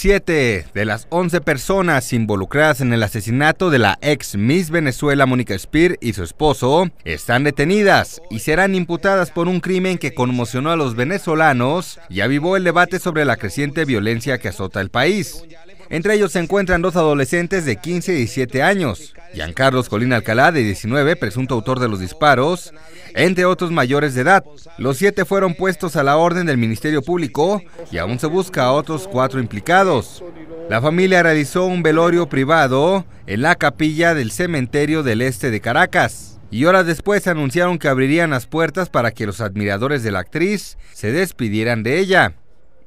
Siete de las 11 personas involucradas en el asesinato de la ex Miss Venezuela Mónica Spear y su esposo están detenidas y serán imputadas por un crimen que conmocionó a los venezolanos y avivó el debate sobre la creciente violencia que azota el país. Entre ellos se encuentran dos adolescentes de 15 y 7 años, Carlos Colina Alcalá, de 19, presunto autor de los disparos, entre otros mayores de edad. Los siete fueron puestos a la orden del Ministerio Público y aún se busca a otros cuatro implicados. La familia realizó un velorio privado en la capilla del cementerio del este de Caracas y horas después anunciaron que abrirían las puertas para que los admiradores de la actriz se despidieran de ella.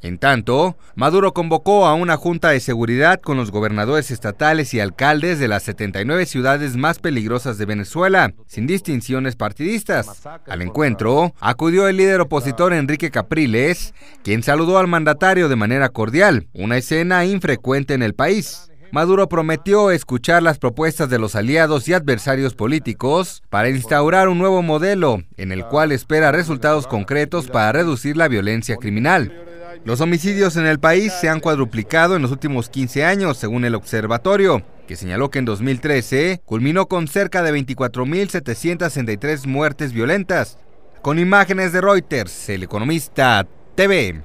En tanto, Maduro convocó a una junta de seguridad con los gobernadores estatales y alcaldes de las 79 ciudades más peligrosas de Venezuela, sin distinciones partidistas. Al encuentro acudió el líder opositor Enrique Capriles, quien saludó al mandatario de manera cordial, una escena infrecuente en el país. Maduro prometió escuchar las propuestas de los aliados y adversarios políticos para instaurar un nuevo modelo en el cual espera resultados concretos para reducir la violencia criminal. Los homicidios en el país se han cuadruplicado en los últimos 15 años, según el observatorio, que señaló que en 2013 culminó con cerca de 24.763 muertes violentas. Con imágenes de Reuters, el economista TV.